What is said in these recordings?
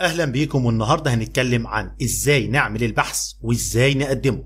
اهلا بيكم والنهارده هنتكلم عن ازاي نعمل البحث وازاي نقدمه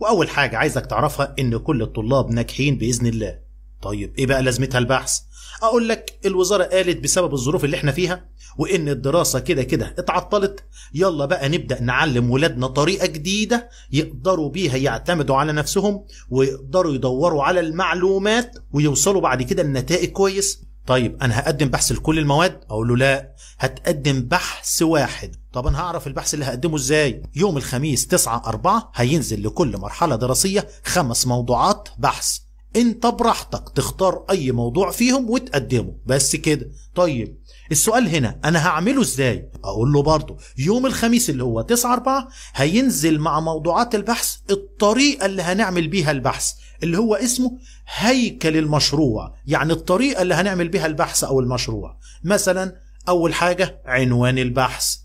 واول حاجه عايزك تعرفها ان كل الطلاب ناجحين باذن الله طيب ايه بقى لازمتها البحث اقول لك الوزاره قالت بسبب الظروف اللي احنا فيها وان الدراسه كده كده اتعطلت يلا بقى نبدا نعلم ولادنا طريقه جديده يقدروا بيها يعتمدوا على نفسهم ويقدروا يدوروا على المعلومات ويوصلوا بعد كده لنتائج كويس طيب انا هقدم بحث لكل المواد اقول له لا هتقدم بحث واحد طب انا هعرف البحث اللي هقدمه ازاي يوم الخميس 9 4 هينزل لكل مرحله دراسيه خمس موضوعات بحث انت براحتك تختار اي موضوع فيهم وتقدمه بس كده طيب السؤال هنا انا هعمله ازاي اقول له برضه يوم الخميس اللي هو 9 4 هينزل مع موضوعات البحث الطريقه اللي هنعمل بيها البحث اللي هو اسمه هيكل المشروع يعني الطريقة اللي هنعمل بها البحث أو المشروع مثلا أول حاجة عنوان البحث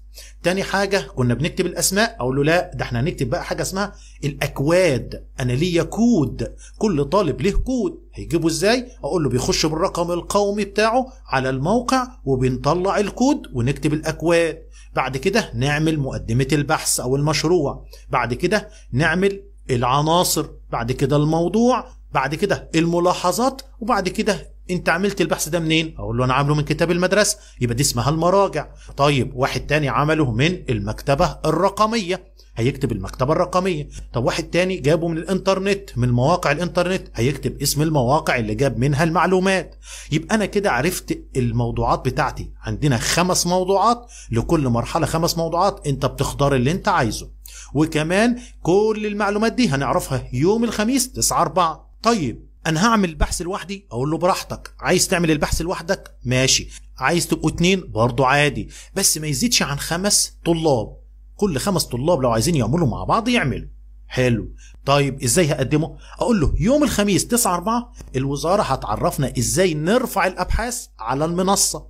تاني حاجة كنا بنكتب الأسماء أقول له لا ده احنا هنكتب بقى حاجة اسمها الأكواد أنا ليا كود كل طالب له كود هيجيبه ازاي أقول له بيخش بالرقم القومي بتاعه على الموقع وبنطلع الكود ونكتب الأكواد بعد كده نعمل مقدمة البحث أو المشروع بعد كده نعمل العناصر بعد كده الموضوع بعد كده الملاحظات وبعد كده انت عملت البحث ده منين اقول له انا عامله من كتاب المدرسه يبقى دي اسمها المراجع طيب واحد تاني عمله من المكتبه الرقميه هيكتب المكتبه الرقميه طب واحد تاني جابه من الانترنت من مواقع الانترنت هيكتب اسم المواقع اللي جاب منها المعلومات يبقى انا كده عرفت الموضوعات بتاعتي عندنا خمس موضوعات لكل مرحله خمس موضوعات انت بتختار اللي انت عايزه وكمان كل المعلومات دي هنعرفها يوم الخميس 9 4 طيب انا هعمل البحث لوحدي اقول له براحتك عايز تعمل البحث لوحدك ماشي عايز تبقوا اتنين برضه عادي بس ما يزيدش عن خمس طلاب كل خمس طلاب لو عايزين يعملوا مع بعض يعملوا حلو طيب ازاي هقدمه اقول له يوم الخميس 9 4 الوزاره هتعرفنا ازاي نرفع الابحاث على المنصه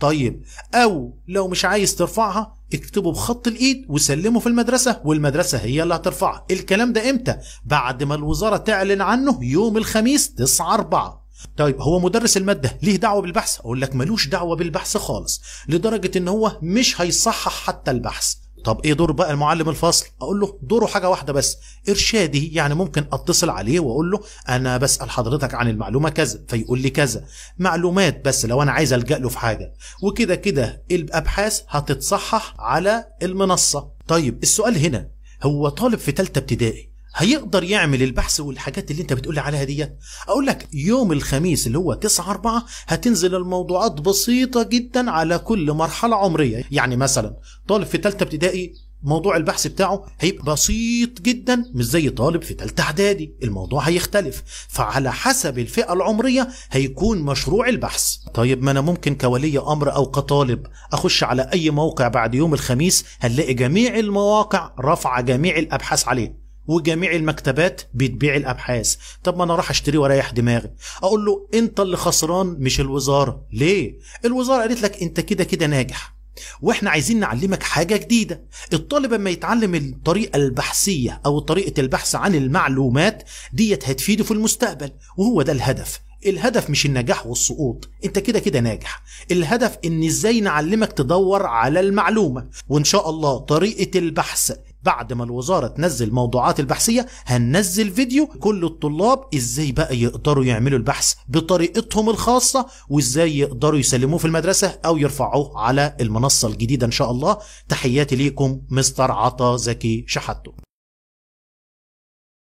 طيب او لو مش عايز ترفعها اكتبه بخط الايد وسلمه في المدرسه والمدرسه هي اللي هترفعه الكلام ده امتى بعد ما الوزاره تعلن عنه يوم الخميس 9 4 طيب هو مدرس الماده ليه دعوه بالبحث اقول لك ملوش دعوه بالبحث خالص لدرجه ان هو مش هيصحح حتى البحث طب ايه دور بقى المعلم الفصل اقول له دوره حاجه واحده بس ارشادي يعني ممكن اتصل عليه واقول له انا بسال حضرتك عن المعلومه كذا فيقول لي كذا معلومات بس لو انا عايز الجا له في حاجه وكده كده الابحاث هتتصحح على المنصه طيب السؤال هنا هو طالب في ثالثه ابتدائي هيقدر يعمل البحث والحاجات اللي انت بتقول عليها دي اقول لك يوم الخميس اللي هو 9 4 هتنزل الموضوعات بسيطه جدا على كل مرحله عمريه يعني مثلا طالب في ثالثه ابتدائي موضوع البحث بتاعه هيبقى بسيط جدا مش زي طالب في ثالثه اعدادي الموضوع هيختلف فعلى حسب الفئة العمرية هيكون مشروع البحث طيب ما انا ممكن كولي امر او كطالب اخش على اي موقع بعد يوم الخميس هنلاقي جميع المواقع رفع جميع الابحاث عليه وجميع المكتبات بتبيع الابحاث طب ما انا راح اشتري واريح دماغي اقول له انت اللي خسران مش الوزاره ليه الوزاره قالت لك انت كده كده ناجح واحنا عايزين نعلمك حاجة جديدة الطالب اما يتعلم الطريقة البحثية او طريقة البحث عن المعلومات ديت هتفيده في المستقبل وهو ده الهدف الهدف مش النجاح والسقوط انت كده كده ناجح الهدف ان ازاي نعلمك تدور على المعلومة وان شاء الله طريقة البحث بعد ما الوزاره تنزل موضوعات البحثيه هننزل فيديو كل الطلاب ازاي بقى يقدروا يعملوا البحث بطريقتهم الخاصه وازاي يقدروا يسلموه في المدرسه او يرفعوه على المنصه الجديده ان شاء الله تحياتي ليكم مستر عطا زكي شحاته